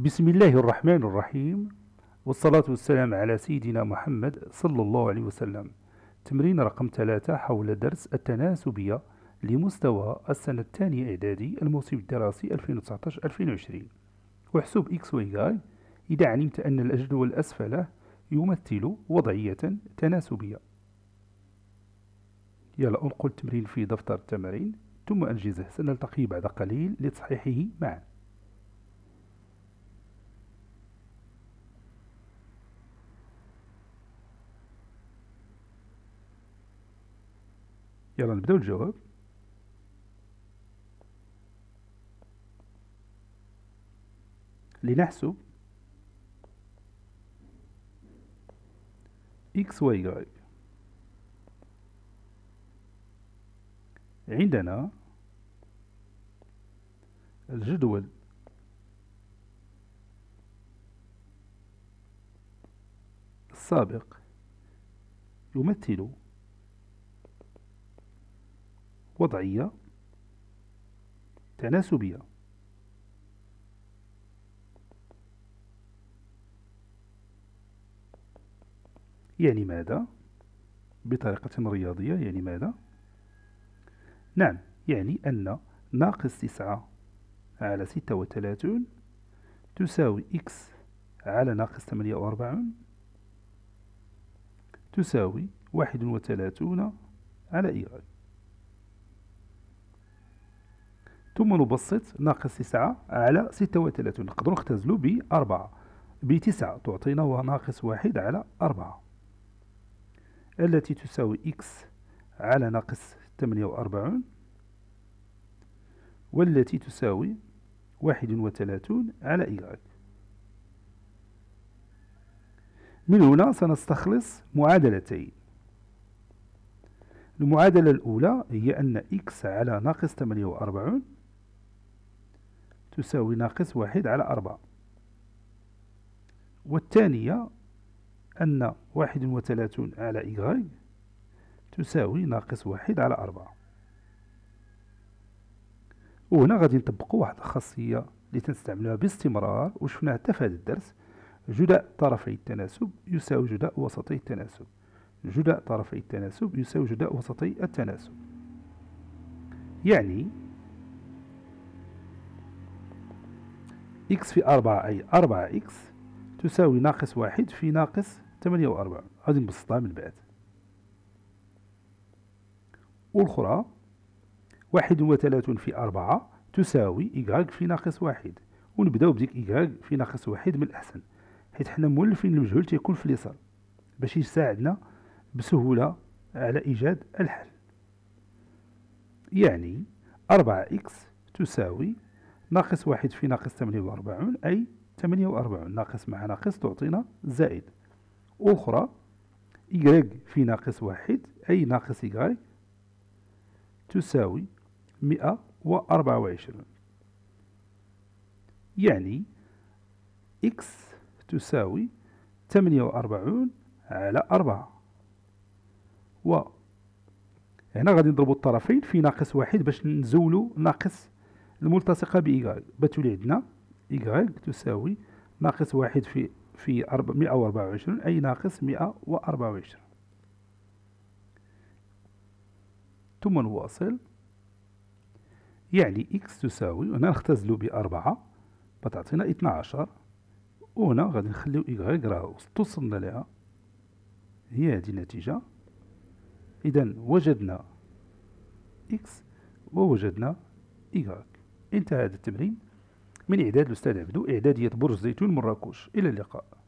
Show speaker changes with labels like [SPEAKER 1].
[SPEAKER 1] بسم الله الرحمن الرحيم والصلاة والسلام على سيدنا محمد صلى الله عليه وسلم تمرين رقم ثلاثة حول درس التناسبية لمستوى السنة الثانية إعدادي الموسم الدراسي 2019-2020 واحسب إكس ويغاي إذا علمت أن الجدول أسفله يمثل وضعية تناسبية يلا أنقل التمرين في دفتر التمارين ثم أنجزه سنلتقي بعد قليل لتصحيحه معاً يلا نبداو الجواب لنحسب إكس واي عندنا الجدول السابق يمثل وضعية تناسبية يعني ماذا؟ بطريقة رياضية يعني ماذا؟ نعم يعني أن ناقص تسعة على ستة وثلاثون تساوي إكس على ناقص ثمانية وأربعون تساوي واحد وثلاثون على إيغاد ثم نبسط ناقص 9 على 36 نقدر نختزلو ب 4 ب 9 تعطينا ناقص 1 على 4 التي تساوي x على ناقص 48 والتي تساوي 31 على y من هنا سنستخلص معادلتين المعادلة الأولى هي أن x على ناقص 48 تساوي ناقص واحد على أربعة والثانية أن واحد وثلاثون على إيغاي تساوي ناقص واحد على أربعة وهنا غادي نطبقوا واحد الخاصية اللي تنستعملوها باستمرار وشفناها حتى في هذا الدرس جداء طرفي التناسب يساوي جداء وسطي التناسب جداء طرفي التناسب يساوي جداء وسطي التناسب يعني إكس في أربعة أي أربعة إكس تساوي ناقص واحد في ناقص و وأربعة غادي نبسطها من بعد والأخرى واحد وثلاثون في أربعة تساوي إيكغاك في ناقص واحد ونبداو بديك إيكغاك في ناقص واحد من الأحسن حيت حنا مولفين المجهول تيكون في اليسار باش يساعدنا بسهولة على إيجاد الحل يعني أربعة إكس تساوي ناقص واحد في ناقص 48 أي 48 ناقص مع ناقص تعطينا زائد أخرى y في ناقص واحد أي ناقص y تساوي 124 يعني x تساوي 48 على 4 و هنا غادي نضربوا الطرفين في ناقص واحد باش نزولوا ناقص الملتصقة بإيكغيك بتولي عندنا إيكغيك تساوي ناقص واحد في في 124 أي ناقص 124 ثم نواصل يعني إكس تساوي هنا نختزلو بأربعة بتعطينا 12 وهنا غادي نخليو إيكغيك راه توصلنا لها هي هذه النتيجة إذا وجدنا إكس ووجدنا إيكغيك انتهى هذا التمرين من إعداد الأستاذ عبدو إعدادية برج زيتون مراكش إلى اللقاء